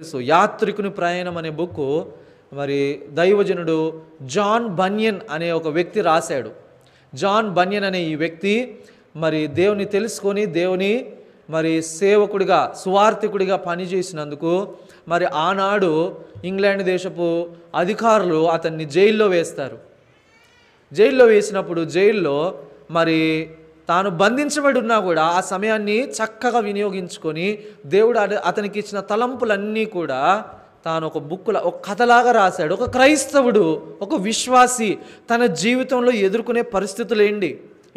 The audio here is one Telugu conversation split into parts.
తెలుసు యాత్రికుని ప్రయాణం అనే బుక్ మరి దైవజనుడు జాన్ బన్యన్ అనే ఒక వ్యక్తి రాశాడు జాన్ బన్యన్ అనే ఈ వ్యక్తి మరి దేవుని తెలుసుకొని దేవుని మరి సేవకుడిగా సువార్థికుడిగా పనిచేసినందుకు మరి ఆనాడు ఇంగ్లాండ్ దేశపు అధికారులు అతన్ని జైల్లో వేస్తారు జైల్లో వేసినప్పుడు జైల్లో మరి తాను బంధించబడి ఉన్నా కూడా ఆ సమయాన్ని చక్కగా వినియోగించుకొని దేవుడు అతనికి ఇచ్చిన తలంపులన్నీ కూడా తాను ఒక బుక్కుల ఒక కథలాగా రాశాడు ఒక క్రైస్తవుడు ఒక విశ్వాసి తన జీవితంలో ఎదుర్కొనే పరిస్థితులు ఏంటి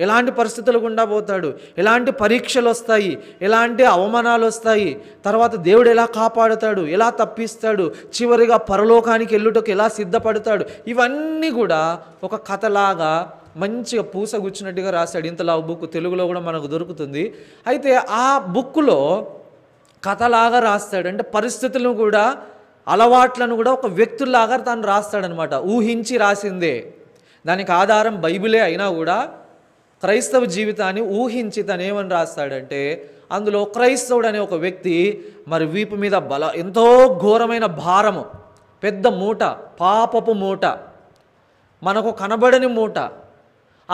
ఎలాంటి పరిస్థితులు గుండా పోతాడు ఎలాంటి పరీక్షలు వస్తాయి ఎలాంటి అవమానాలు వస్తాయి తర్వాత దేవుడు ఎలా కాపాడుతాడు ఎలా తప్పిస్తాడు చివరిగా పరలోకానికి వెళ్ళుటకు ఎలా సిద్ధపడతాడు ఇవన్నీ కూడా ఒక కథలాగా మంచిగా పూసగుచ్చినట్టుగా రాశాడు ఇంతలా బుక్ తెలుగులో కూడా మనకు దొరుకుతుంది అయితే ఆ బుక్లో కథలాగా రాస్తాడు అంటే పరిస్థితులను కూడా అలవాట్లను కూడా ఒక వ్యక్తుల్లాగా తను రాస్తాడనమాట ఊహించి రాసిందే దానికి ఆధారం బైబిలే అయినా కూడా క్రైస్తవ జీవితాన్ని ఊహించి తనేమని రాస్తాడంటే అందులో క్రైస్తవుడు అనే ఒక వ్యక్తి మరి వీపు మీద బల ఎంతో ఘోరమైన భారము పెద్ద మూట పాపపు మూట మనకు కనబడని మూట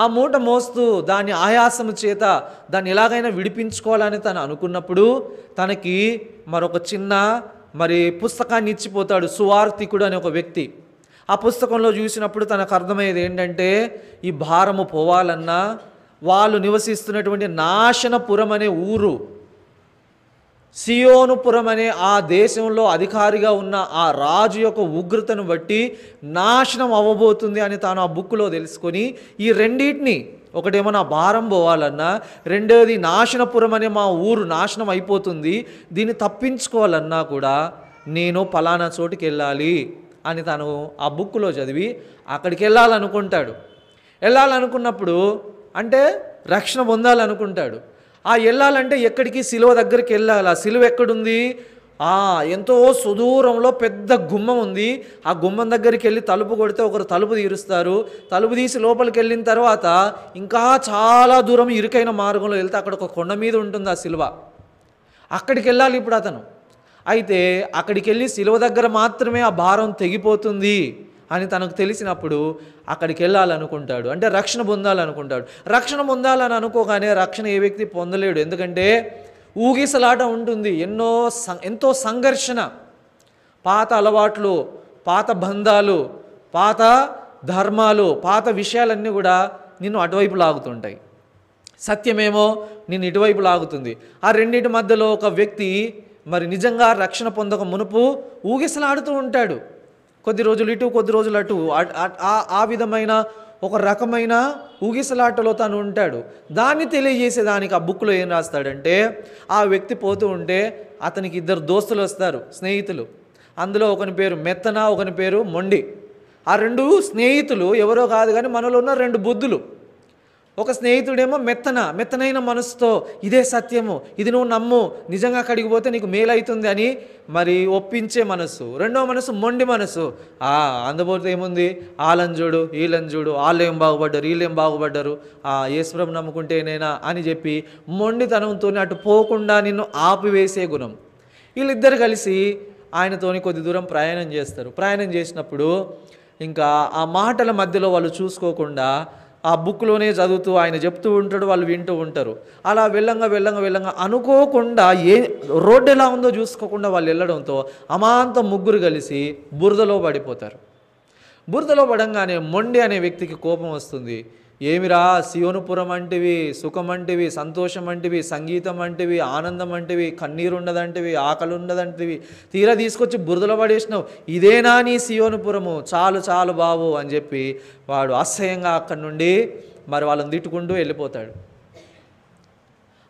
ఆ మూట మోస్తూ దాని ఆయాసము చేత దాన్ని ఎలాగైనా విడిపించుకోవాలని తను అనుకున్నప్పుడు తనకి మరొక చిన్న మరి పుస్తకాన్ని ఇచ్చిపోతాడు సువార్థికుడు అనే ఒక వ్యక్తి ఆ పుస్తకంలో చూసినప్పుడు తనకు అర్థమయ్యేది ఏంటంటే ఈ భారము పోవాలన్నా వాళ్ళు నివసిస్తున్నటువంటి నాశనపురం అనే ఊరు సియోనుపురం అనే ఆ దేశంలో అధికారిగా ఉన్న ఆ రాజు యొక్క ఉగ్రతను బట్టి నాశనం అవ్వబోతుంది అని తాను ఆ బుక్లో తెలుసుకొని ఈ రెండింటిని ఒకటేమో నా భారం పోవాలన్నా రెండవది నాశనపురం అనే మా ఊరు నాశనం అయిపోతుంది దీన్ని తప్పించుకోవాలన్నా కూడా నేను పలానా చోటుకి వెళ్ళాలి అని తను ఆ బుక్లో చదివి అక్కడికి వెళ్ళాలనుకుంటాడు వెళ్ళాలనుకున్నప్పుడు అంటే రక్షణ పొందాలనుకుంటాడు ఆ వెళ్ళాలంటే ఎక్కడికి సిలువ దగ్గరికి వెళ్ళాలి ఆ సిలువ ఎక్కడుంది ఆ ఎంతో సుదూరంలో పెద్ద గుమ్మం ఉంది ఆ గుమ్మం దగ్గరికి వెళ్ళి తలుపు కొడితే ఒకరు తలుపు తీరుస్తారు తలుపు తీసి లోపలికి వెళ్ళిన తర్వాత ఇంకా చాలా దూరం ఇరుకైన మార్గంలో వెళ్తే అక్కడ ఒక కొండ మీద ఉంటుంది ఆ సిలువ అక్కడికి వెళ్ళాలి ఇప్పుడు అతను అయితే అక్కడికి వెళ్ళి సిలువ దగ్గర మాత్రమే ఆ భారం తెగిపోతుంది అని తనకు తెలిసినప్పుడు అక్కడికి వెళ్ళాలనుకుంటాడు అంటే రక్షణ పొందాలనుకుంటాడు రక్షణ పొందాలని అనుకోగానే రక్షణ ఏ వ్యక్తి పొందలేడు ఎందుకంటే ఊగిసలాట ఉంటుంది ఎన్నో ఎంతో సంఘర్షణ పాత అలవాట్లు పాత బంధాలు పాత ధర్మాలు పాత విషయాలన్నీ కూడా నిన్ను అటువైపు లాగుతుంటాయి సత్యమేమో నిన్ను ఇటువైపు లాగుతుంది ఆ రెండింటి మధ్యలో ఒక వ్యక్తి మరి నిజంగా రక్షణ పొందక మునుపు ఊగిసలాడుతూ ఉంటాడు కొద్ది రోజులు ఇటు కొద్ది రోజులు అటు ఆ విధమైన ఒక రకమైన ఊగిసలాటలో తను ఉంటాడు దాన్ని తెలియజేసేదానికి ఆ బుక్లో ఏం రాస్తాడంటే ఆ వ్యక్తి పోతూ ఉంటే అతనికి ఇద్దరు దోస్తులు వస్తారు స్నేహితులు అందులో ఒకని పేరు మెత్తన ఒకని పేరు మొండి ఆ రెండు స్నేహితులు ఎవరో కాదు కానీ మనలో ఉన్న రెండు బుద్ధులు ఒక స్నేహితుడేమో మెత్తన మెత్తనైన మనసుతో ఇదే సత్యము ఇది నువ్వు నమ్ము నిజంగా అక్కడికి పోతే నీకు మేలవుతుంది అని మరి ఒప్పించే మనసు రెండో మనసు మొండి మనసు ఆ అందుబోతే ఏముంది ఆలంజుడు ఈలంజుడు వాళ్ళు ఏం బాగుపడ్డారు వీళ్ళు ఏం బాగుపడ్డారు ఆ ఈశ్వరం నమ్ముకుంటేనేనా అని చెప్పి మొండితనంతో అటు పోకుండా నిన్ను ఆపివేసే గుణం వీళ్ళిద్దరు కలిసి ఆయనతోని కొద్ది దూరం ప్రయాణం చేస్తారు ప్రయాణం చేసినప్పుడు ఇంకా ఆ మాటల మధ్యలో వాళ్ళు చూసుకోకుండా ఆ బుక్లోనే చదువుతూ ఆయన చెప్తూ ఉంటాడు వాళ్ళు వింటూ ఉంటారు అలా వెళ్ళంగా వెళ్ళంగా వెళ్ళంగా అనుకోకుండా ఏ రోడ్డు ఎలా ఉందో చూసుకోకుండా వాళ్ళు వెళ్ళడంతో అమాంతం ముగ్గురు కలిసి బురదలో పడిపోతారు బురదలో పడంగానే మొండి అనే వ్యక్తికి కోపం వస్తుంది ఏమిరా శివనుపురం అంటివి సుఖం అంటివి సంతోషం అంటివి సంగీతం అంటివి ఆనందం అంటివి కన్నీరు ఉండదంటివి ఆకలి ఉండదంటివి తీరా తీసుకొచ్చి బురదలో పడేసినావు ఇదేనా నీ శివనుపురము చాలు చాలు బావు అని చెప్పి వాడు అసహ్యంగా అక్కడి నుండి మరి వాళ్ళని తిట్టుకుంటూ వెళ్ళిపోతాడు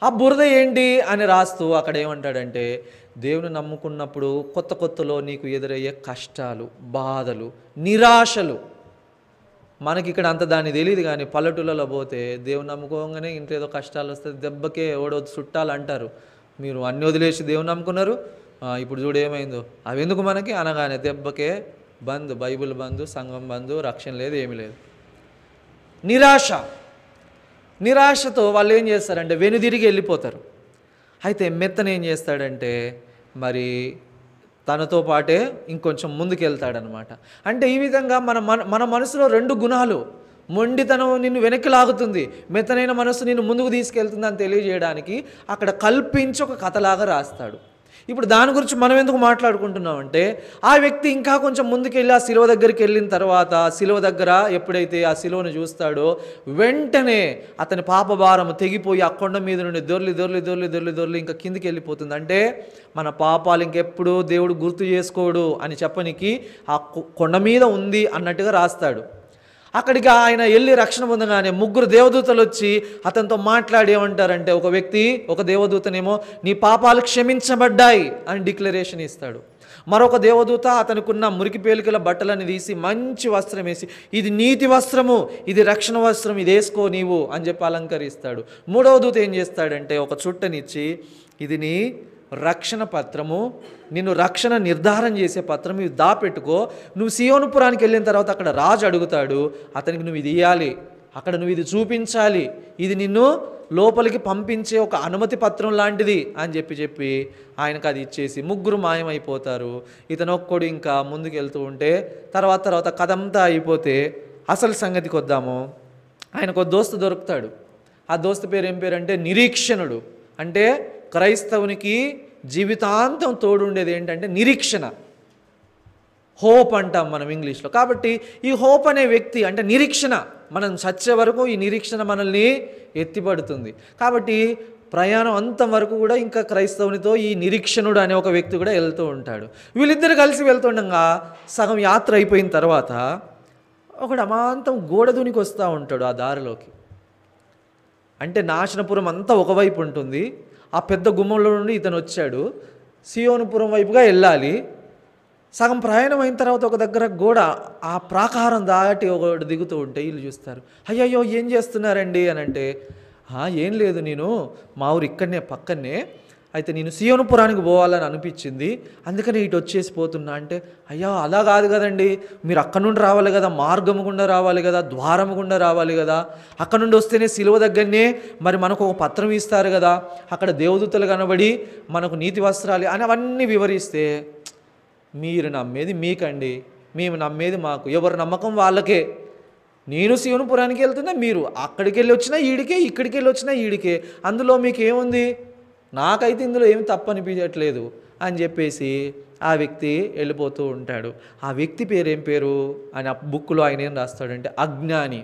ఆ బురద ఏంటి అని రాస్తూ అక్కడ ఏమంటాడంటే దేవుని నమ్ముకున్నప్పుడు కొత్త కొత్తలో నీకు ఎదురయ్యే కష్టాలు బాధలు నిరాశలు మనకి ఇక్కడ అంత దాన్ని తెలియదు కానీ పల్లెటూళ్ళలో పోతే దేవుని నమ్ముకోగానే ఇంట్లో ఏదో కష్టాలు వస్తే దెబ్బకే ఓడో చుట్టాలు అంటారు మీరు అన్ని వదిలేసి దేవుని నమ్ముకున్నారు ఇప్పుడు చూడు ఏమైందో అవి ఎందుకు మనకి అనగానే దెబ్బకే బంద్ బైబిల్ బంద్ సంఘం బంద్ రక్షణ లేదు ఏమీ లేదు నిరాశ నిరాశతో వాళ్ళు ఏం చేస్తారంటే వెనుదిరిగి వెళ్ళిపోతారు అయితే మెత్తన ఏం చేస్తాడంటే మరి తనతో పాటే ఇంకొంచెం ముందుకెళ్తాడనమాట అంటే ఈ విధంగా మన మన మన మనసులో రెండు గుణాలు మొండితనం నిన్ను వెనక్కి లాగుతుంది మెత్తనైన మనసు నిన్ను ముందుకు తీసుకెళ్తుందని తెలియజేయడానికి అక్కడ కల్పించి ఒక కథలాగా రాస్తాడు ఇప్పుడు దాని గురించి మనం ఎందుకు మాట్లాడుకుంటున్నామంటే ఆ వ్యక్తి ఇంకా కొంచెం ముందుకెళ్ళి ఆ శిలువ దగ్గరికి వెళ్ళిన తర్వాత శిలువ దగ్గర ఎప్పుడైతే ఆ శిలువను చూస్తాడో వెంటనే అతని పాపభారం తెగిపోయి ఆ కొండ మీద నుండి దొర్లి దొర్లి దొర్లి దొర్లి దొర్లి ఇంకా కిందికి వెళ్ళిపోతుంది అంటే మన పాపాలు ఇంకెప్పుడు దేవుడు గుర్తు చేసుకోడు అని చెప్పనికి ఆ కొండ మీద ఉంది అన్నట్టుగా రాస్తాడు అక్కడికి ఆయన వెళ్ళి రక్షణ పొందగానే ముగ్గురు దేవదూతలు వచ్చి అతనితో మాట్లాడి ఏమంటారంటే ఒక వ్యక్తి ఒక దేవదూతనేమో నీ పాపాలు క్షమించబడ్డాయి అని డిక్లరేషన్ ఇస్తాడు మరొక దేవదూత అతనికున్న మురికి పేలికల బట్టలను తీసి మంచి వస్త్రం వేసి ఇది నీతి వస్త్రము ఇది రక్షణ వస్త్రం ఇది వేసుకో నీవు అని చెప్పి అలంకరిస్తాడు మూడవ దూత ఏం చేస్తాడంటే ఒక చుట్టనిచ్చి ఇది నీ రక్షణ పత్రము నిన్ను రక్షణ నిర్ధారం చేసే పత్రం ఇవి దాపెట్టుకో నువ్వు సియోనుపురానికి వెళ్ళిన తర్వాత అక్కడ రాజు అడుగుతాడు అతనికి నువ్వు ఇది ఇవ్వాలి అక్కడ నువ్వు ఇది చూపించాలి ఇది నిన్ను లోపలికి పంపించే ఒక అనుమతి పత్రం లాంటిది అని చెప్పి చెప్పి ఆయనకు అది ఇచ్చేసి ముగ్గురు మాయమైపోతారు ఒక్కడు ఇంకా ముందుకెళ్తూ ఉంటే తర్వాత తర్వాత కథంతా అయిపోతే అసలు సంగతికి వద్దాము ఆయనకు దోస్తు దొరుకుతాడు ఆ దోస్తు పేరు ఏం పేరు అంటే నిరీక్షణుడు అంటే క్రైస్తవునికి జీవితాంతం తోడుండేది ఏంటంటే నిరీక్షణ హోప్ అంటాం మనం ఇంగ్లీష్లో కాబట్టి ఈ హోప్ అనే వ్యక్తి అంటే నిరీక్షణ మనం చచ్చే వరకు ఈ నిరీక్షణ మనల్ని ఎత్తిపడుతుంది కాబట్టి ప్రయాణం వరకు కూడా ఇంకా క్రైస్తవునితో ఈ నిరీక్షణుడు అనే ఒక వ్యక్తి కూడా వెళ్తూ ఉంటాడు వీళ్ళిద్దరు కలిసి వెళ్తుండగా సగం యాత్ర అయిపోయిన తర్వాత ఒకడు అమాంతం గోడ దునికి వస్తూ ఉంటాడు ఆ దారిలోకి అంటే నాశనపురం అంతా ఒకవైపు ఉంటుంది ఆ పెద్ద గుమ్మంలో నుండి ఇతను వచ్చాడు సియోనుపురం వైపుగా వెళ్ళాలి సగం ప్రయాణం అయిన తర్వాత ఒక దగ్గర గోడ ఆ ప్రాకారం దాటి ఒకటి దిగుతూ ఉంటే వీళ్ళు చూస్తారు అయ్యయ్యో ఏం చేస్తున్నారండి అని అంటే ఏం లేదు నేను మా ఊరు ఇక్కడనే పక్కనే అయితే నేను సీయోనుపురానికి పోవాలని అనిపించింది అందుకని ఇటు వచ్చేసి పోతున్నా అంటే అయ్యా అలా కాదు కదండి మీరు అక్కడ నుండి రావాలి కదా మార్గము గుండా రావాలి కదా ద్వారము గుండా రావాలి కదా అక్కడ నుండి వస్తేనే సిలువ దగ్గరనే మరి మనకు ఒక పత్రం ఇస్తారు కదా అక్కడ దేవదూతలు కనబడి మనకు నీతి వస్త్రాలు అని అవన్నీ వివరిస్తే మీరు నమ్మేది మీకండి మేము నమ్మేది మాకు ఎవరు నమ్మకం వాళ్ళకే నేను శివనపురానికి వెళ్తున్నా మీరు అక్కడికి వెళ్ళి వచ్చినా ఈడికే ఇక్కడికి వెళ్ళి వచ్చినా ఈడికే అందులో మీకు ఏముంది నాకైతే ఇందులో ఏమి తప్పనిపించట్లేదు అని చెప్పేసి ఆ వ్యక్తి వెళ్ళిపోతూ ఉంటాడు ఆ వ్యక్తి పేరు ఏం పేరు ఆ బుక్లో ఆయన ఏం రాస్తాడంటే అజ్ఞాని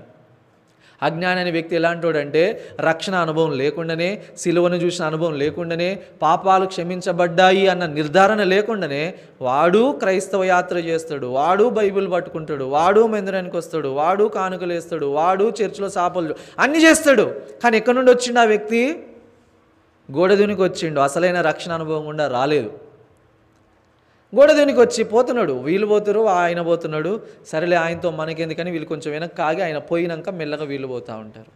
అజ్ఞాని అనే వ్యక్తి ఎలాంటోడంటే రక్షణ అనుభవం లేకుండానే సిలువను చూసిన అనుభవం లేకుండానే పాపాలు క్షమించబడ్డాయి అన్న నిర్ధారణ లేకుండానే వాడు క్రైస్తవ యాత్ర చేస్తాడు వాడు బైబిల్ పట్టుకుంటాడు వాడు మందిరానికి వస్తాడు వాడు కానుకలు వేస్తాడు వాడు చర్చిలో సాపలు అన్నీ చేస్తాడు కానీ ఎక్కడి నుండి వచ్చిండు ఆ వ్యక్తి గోడదునికి వచ్చిండు అసలైన రక్షణ అనుభవం కూడా రాలేదు గోడదునికి వచ్చి పోతున్నాడు వీళ్ళు పోతురు ఆయన పోతున్నాడు సరేలే ఆయనతో మనకెందుకని వీళ్ళు కొంచెం వెనక్కి కాగి ఆయన పోయినాక మెల్లగా వీళ్ళు పోతూ ఉంటారు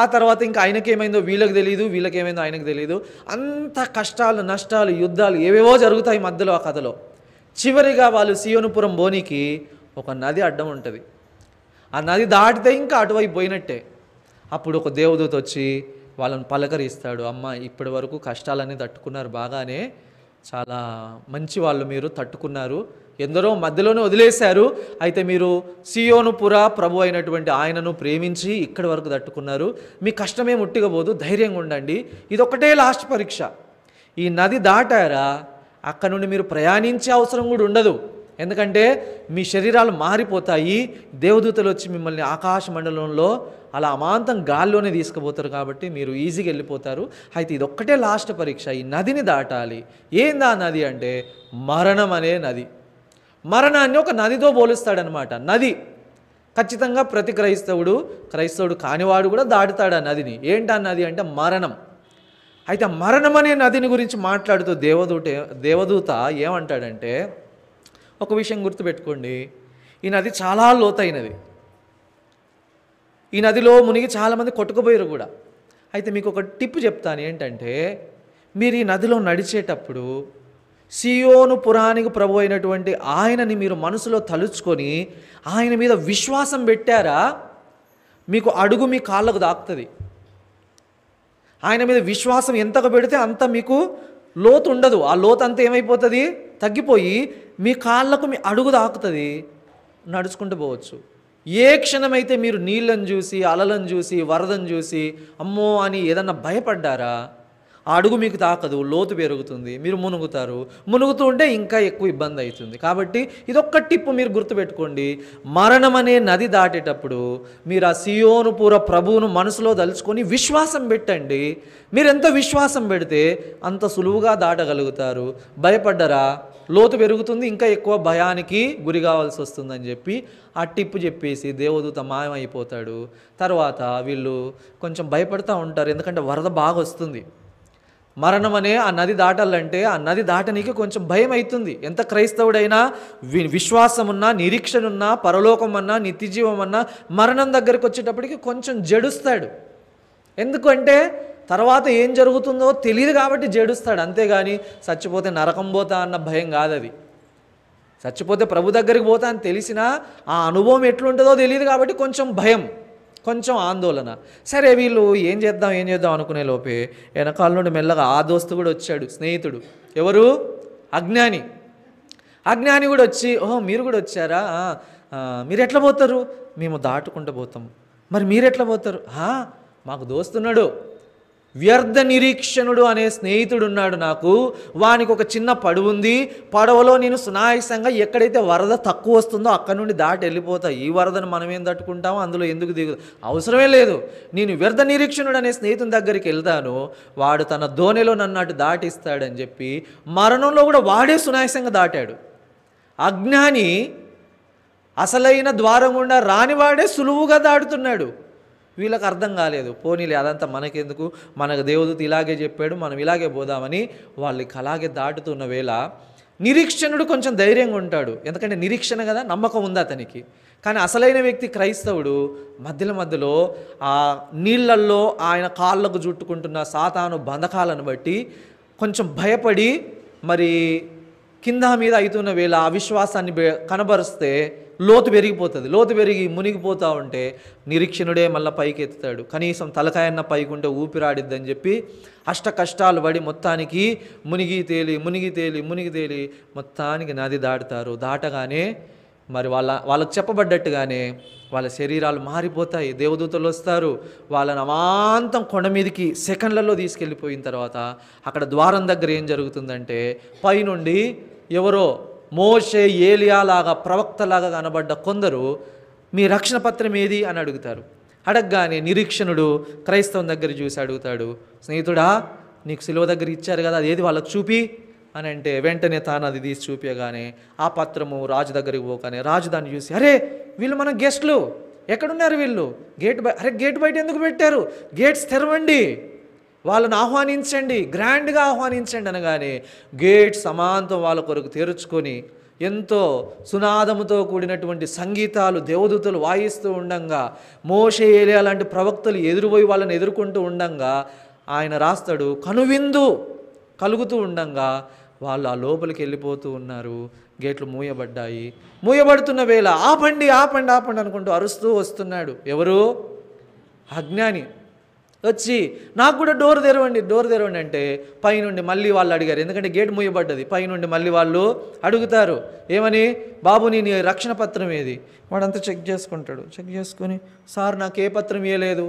ఆ తర్వాత ఇంకా ఆయనకేమైందో వీళ్ళకి తెలియదు వీళ్ళకేమైందో ఆయనకు తెలియదు అంత కష్టాలు నష్టాలు యుద్ధాలు ఏవేవో జరుగుతాయి మధ్యలో ఆ కథలో చివరిగా వాళ్ళు సియోనుపురం బోనికి ఒక నది అడ్డం ఉంటుంది ఆ నది దాటితే ఇంకా అటువైపు పోయినట్టే అప్పుడు ఒక దేవదూత వచ్చి వాళ్ళని పలకరిస్తాడు అమ్మ ఇప్పటి వరకు కష్టాలన్నీ తట్టుకున్నారు బాగానే చాలా మంచి వాళ్ళు మీరు తట్టుకున్నారు ఎందరో మధ్యలోనే వదిలేశారు అయితే మీరు సియోను పురా ప్రభు అయినటువంటి ఆయనను ప్రేమించి ఇక్కడి వరకు తట్టుకున్నారు మీ కష్టమే ముట్టుకపోదు ధైర్యంగా ఉండండి ఇది ఒకటే లాస్ట్ పరీక్ష ఈ నది దాటారా అక్కడ నుండి మీరు ప్రయాణించే అవసరం కూడా ఉండదు ఎందుకంటే మీ శరీరాలు మారిపోతాయి దేవదూతలు వచ్చి మిమ్మల్ని ఆకాశ మండలంలో అలా అమాంతం గాల్లోనే తీసుకుపోతారు కాబట్టి మీరు ఈజీగా వెళ్ళిపోతారు అయితే ఇది ఒక్కటే లాస్ట్ పరీక్ష ఈ నదిని దాటాలి ఏందా నది అంటే మరణం అనే నది మరణాన్ని ఒక నదితో పోలుస్తాడనమాట నది ఖచ్చితంగా ప్రతి క్రైస్తవుడు క్రైస్తవుడు కానివాడు కూడా దాటుతాడు ఆ నదిని ఏంటి ఆ నది అంటే మరణం అయితే మరణం అనే నదిని గురించి మాట్లాడుతూ దేవదూట దేవదూత ఏమంటాడంటే ఒక విషయం గుర్తుపెట్టుకోండి ఈ నది చాలా లోతైనది ఈ నదిలో మునిగి చాలామంది కొట్టుకుపోయారు కూడా అయితే మీకు ఒక టిప్ చెప్తాను ఏంటంటే మీరు ఈ నదిలో నడిచేటప్పుడు సియోను పురాణికి ప్రభు అయినటువంటి ఆయనని మీరు మనసులో తలుచుకొని ఆయన మీద విశ్వాసం పెట్టారా మీకు అడుగు మీ కాళ్ళకు దాక్తుంది ఆయన మీద విశ్వాసం ఎంతకు పెడితే అంత మీకు లోతు ఉండదు ఆ లోతు అంతా ఏమైపోతుంది తగ్గిపోయి మీ కాళ్ళకు మీ అడుగు తాకుతుంది నడుచుకుంటూ పోవచ్చు ఏ క్షణమైతే మీరు నీళ్ళను చూసి అలలను చూసి వరదను చూసి అమ్మో అని ఏదన్నా భయపడ్డారా అడుగు మీకు తాకదు లోతు పెరుగుతుంది మీరు మునుగుతారు మునుగుతూ ఉంటే ఇంకా ఎక్కువ ఇబ్బంది అవుతుంది కాబట్టి ఇదొక్క టిప్ మీరు గుర్తుపెట్టుకోండి మరణం అనే నది దాటేటప్పుడు మీరు ఆ సియోనుపూర ప్రభువును మనసులో దలుచుకొని విశ్వాసం పెట్టండి మీరు ఎంత విశ్వాసం పెడితే అంత సులువుగా దాటగలుగుతారు భయపడ్డరా లోతు పెరుగుతుంది ఇంకా ఎక్కువ భయానికి గురి కావాల్సి వస్తుందని చెప్పి ఆ టిప్పు చెప్పేసి దేవదూత మాయమైపోతాడు తర్వాత వీళ్ళు కొంచెం భయపడతా ఉంటారు ఎందుకంటే వరద బాగా వస్తుంది అనే ఆ నది దాటాలంటే ఆ నది దాటనీకి కొంచెం భయం అవుతుంది ఎంత క్రైస్తవుడైనా విశ్వాసం నిరీక్షణ ఉన్నా పరలోకం అన్నా నిత్యజీవం అన్నా మరణం దగ్గరికి వచ్చేటప్పటికి కొంచెం జడుస్తాడు ఎందుకంటే తర్వాత ఏం జరుగుతుందో తెలియదు కాబట్టి జడుస్తాడు అంతేగాని చచ్చిపోతే నరకం పోతా అన్న భయం కాదు అది చచ్చిపోతే ప్రభు దగ్గరికి పోతా అని తెలిసినా ఆ అనుభవం ఎట్లుంటుందో తెలియదు కాబట్టి కొంచెం భయం కొంచెం ఆందోళన సరే వీళ్ళు ఏం చేద్దాం ఏం చేద్దాం అనుకునే లోపే వెనకాల నుండి మెల్లగా ఆ దోస్తు కూడా వచ్చాడు స్నేహితుడు ఎవరు అజ్ఞాని అజ్ఞాని కూడా వచ్చి ఓహో మీరు కూడా వచ్చారా మీరు ఎట్లా పోతారు మేము దాటుకుంటూ పోతాం మరి మీరు ఎట్లా పోతారు మాకు దోస్తున్నాడు వ్యర్థ నిరీక్షణుడు అనే స్నేహితుడు ఉన్నాడు నాకు వానికి ఒక చిన్న పడువు ఉంది పడవలో నేను సునాయసంగా ఎక్కడైతే వరద తక్కువ వస్తుందో అక్కడ నుండి దాటి వెళ్ళిపోతా ఈ వరదను మనం ఏం తట్టుకుంటామో అందులో ఎందుకు దిగు అవసరమే లేదు నేను వ్యర్థ నిరీక్షణుడు అనే స్నేహితుని దగ్గరికి వెళ్తాను వాడు తన నన్ను నన్నట్టు దాటిస్తాడని చెప్పి మరణంలో కూడా వాడే సునాయసంగా దాటాడు అజ్ఞాని అసలైన ద్వారం గుండా రానివాడే సులువుగా దాటుతున్నాడు వీళ్ళకి అర్థం కాలేదు పోనీలే అదంతా మనకెందుకు మనకు దేవదూత ఇలాగే చెప్పాడు మనం ఇలాగే పోదామని వాళ్ళకి అలాగే దాటుతున్న వేళ నిరీక్షణుడు కొంచెం ధైర్యంగా ఉంటాడు ఎందుకంటే నిరీక్షణ కదా నమ్మకం ఉంది అతనికి కానీ అసలైన వ్యక్తి క్రైస్తవుడు మధ్యలో మధ్యలో ఆ నీళ్లల్లో ఆయన కాళ్ళకు జుట్టుకుంటున్న సాతాను బంధకాలను బట్టి కొంచెం భయపడి మరి కింద మీద అవుతున్న వేళ అవిశ్వాసాన్ని కనబరిస్తే లోతు పెరిగిపోతుంది లోతు పెరిగి మునిగిపోతూ ఉంటే నిరీక్షణుడే మళ్ళీ పైకి ఎత్తుతాడు కనీసం తలకాయన్న పైకి ఉంటే ఊపిరాడిద్దని చెప్పి అష్ట కష్టాలు పడి మొత్తానికి మునిగి తేలి మునిగి తేలి మునిగి తేలి మొత్తానికి నది దాటుతారు దాటగానే మరి వాళ్ళ వాళ్ళకు చెప్పబడ్డట్టుగానే వాళ్ళ శరీరాలు మారిపోతాయి దేవదూతలు వస్తారు వాళ్ళని అమాంతం కొండ మీదకి సెకండ్లలో తీసుకెళ్ళిపోయిన తర్వాత అక్కడ ద్వారం దగ్గర ఏం జరుగుతుందంటే పైనుండి ఎవరో మోషే ఏలియాలాగా ప్రవక్తలాగా కనబడ్డ కొందరు మీ రక్షణ పత్రం ఏది అని అడుగుతారు అడగగానే నిరీక్షణుడు క్రైస్తవం దగ్గర చూసి అడుగుతాడు స్నేహితుడా నీకు సిలువ దగ్గర ఇచ్చారు కదా అది ఏది వాళ్ళకి చూపి అని అంటే వెంటనే తాను అది తీసి చూపించగానే ఆ పత్రము రాజు దగ్గరికి పోగానే రాజు దాన్ని చూసి అరే వీళ్ళు మన గెస్ట్లు ఎక్కడున్నారు వీళ్ళు గేట్ బయ అరే గేట్ బయట ఎందుకు పెట్టారు గేట్స్ తెరవండి వాళ్ళని ఆహ్వానించండి గ్రాండ్గా ఆహ్వానించండి అనగానే గేట్ సమాంతం వాళ్ళ కొరకు తెరుచుకొని ఎంతో సునాదముతో కూడినటువంటి సంగీతాలు దేవదూతలు వాయిస్తూ ఉండంగా మోషే అలాంటి ప్రవక్తలు ఎదురుపోయి వాళ్ళని ఎదుర్కొంటూ ఉండంగా ఆయన రాస్తాడు కనువిందు కలుగుతూ ఉండంగా వాళ్ళు ఆ లోపలికి వెళ్ళిపోతూ ఉన్నారు గేట్లు మూయబడ్డాయి మూయబడుతున్న వేళ ఆపండి ఆపండి ఆపండి అనుకుంటూ అరుస్తూ వస్తున్నాడు ఎవరు అజ్ఞాని వచ్చి నాకు కూడా డోర్ తెరవండి డోర్ తెరవండి అంటే పైనుండి మళ్ళీ వాళ్ళు అడిగారు ఎందుకంటే గేట్ మూయబడ్డది పైనుండి మళ్ళీ వాళ్ళు అడుగుతారు ఏమని బాబు నీ రక్షణ పత్రం ఏది వాడంతా చెక్ చేసుకుంటాడు చెక్ చేసుకుని సార్ నాకు ఏ పత్రం ఇవ్వలేదు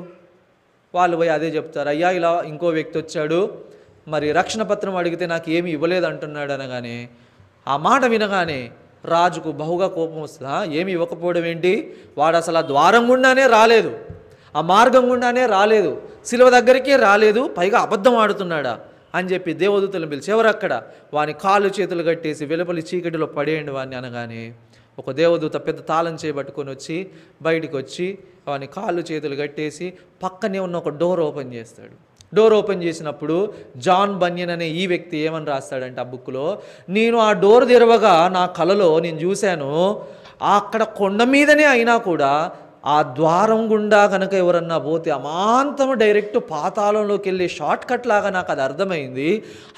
వాళ్ళు పోయి అదే చెప్తారు అయ్యా ఇలా ఇంకో వ్యక్తి వచ్చాడు మరి రక్షణ పత్రం అడిగితే నాకు ఏమి ఇవ్వలేదు అంటున్నాడు అనగానే ఆ మాట వినగానే రాజుకు బహుగా కోపం వస్తుందా ఏమి ఇవ్వకపోవడం ఏంటి వాడు అసలు ఆ ద్వారం గుండానే రాలేదు ఆ మార్గం గుండానే రాలేదు శిలువ దగ్గరికే రాలేదు పైగా అబద్ధం ఆడుతున్నాడా అని చెప్పి దేవదూతలను పిలిచి ఎవరక్కడ వాని కాళ్ళు చేతులు కట్టేసి వెలుపలి చీకటిలో పడేయండి వాడిని అనగానే ఒక దేవదూత పెద్ద తాళం చేపట్టుకొని వచ్చి బయటకు వచ్చి వాని కాళ్ళు చేతులు కట్టేసి పక్కనే ఉన్న ఒక డోర్ ఓపెన్ చేస్తాడు డోర్ ఓపెన్ చేసినప్పుడు జాన్ బన్యన్ అనే ఈ వ్యక్తి ఏమని రాస్తాడంటే ఆ బుక్లో నేను ఆ డోర్ తెరవగా నా కలలో నేను చూశాను అక్కడ కొండ మీదనే అయినా కూడా ఆ ద్వారం గుండా కనుక ఎవరన్నా పోతే అమాంతం డైరెక్ట్ పాతాళంలోకి వెళ్ళి షార్ట్ కట్ లాగా నాకు అది అర్థమైంది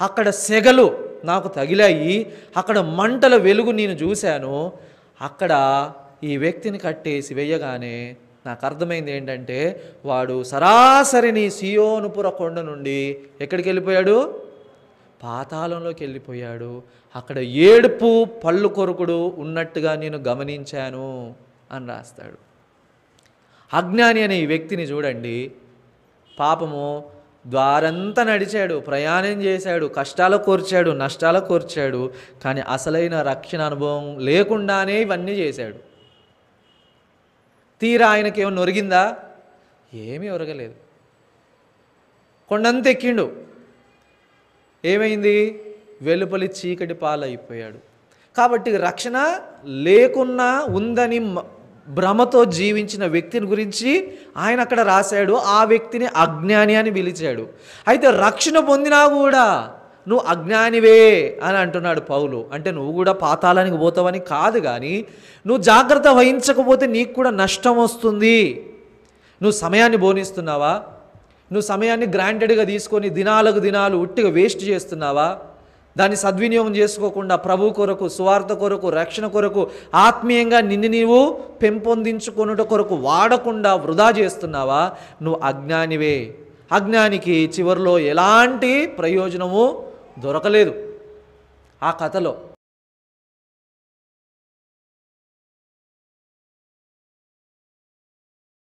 అక్కడ సెగలు నాకు తగిలాయి అక్కడ మంటల వెలుగు నేను చూశాను అక్కడ ఈ వ్యక్తిని కట్టేసి వేయగానే నాకు అర్థమైంది ఏంటంటే వాడు సరాసరిని సియోనుపుర కొండ నుండి ఎక్కడికి వెళ్ళిపోయాడు పాతాళంలోకి వెళ్ళిపోయాడు అక్కడ ఏడుపు పళ్ళు కొరుకుడు ఉన్నట్టుగా నేను గమనించాను అని రాస్తాడు అజ్ఞాని అనే ఈ వ్యక్తిని చూడండి పాపము ద్వారంతా నడిచాడు ప్రయాణం చేశాడు కష్టాలు కోర్చాడు నష్టాలు కోర్చాడు కానీ అసలైన రక్షణ అనుభవం లేకుండానే ఇవన్నీ చేశాడు తీరా ఆయనకి ఏమైనా ఒరిగిందా ఏమీ ఒరగలేదు కొండంత ఎక్కిండు ఏమైంది వెలుపలి చీకటి పాలైపోయాడు కాబట్టి రక్షణ లేకున్నా ఉందని భ్రమతో జీవించిన వ్యక్తిని గురించి ఆయన అక్కడ రాశాడు ఆ వ్యక్తిని అజ్ఞాని అని పిలిచాడు అయితే రక్షణ పొందినా కూడా నువ్వు అజ్ఞానివే అని అంటున్నాడు పౌలు అంటే నువ్వు కూడా పాతాళానికి పోతావని కాదు కానీ నువ్వు జాగ్రత్త వహించకపోతే నీకు కూడా నష్టం వస్తుంది నువ్వు సమయాన్ని బోనిస్తున్నావా నువ్వు సమయాన్ని గ్రాంటెడ్గా తీసుకొని దినాలకు దినాలు ఉట్టిగా వేస్ట్ చేస్తున్నావా దాన్ని సద్వినియోగం చేసుకోకుండా ప్రభు కొరకు సువార్త కొరకు రక్షణ కొరకు ఆత్మీయంగా నిన్ను నీవు పెంపొందించుకొనుట కొరకు వాడకుండా వృధా చేస్తున్నావా నువ్వు అజ్ఞానివే అజ్ఞానికి చివరిలో ఎలాంటి ప్రయోజనము దొరకలేదు ఆ కథలో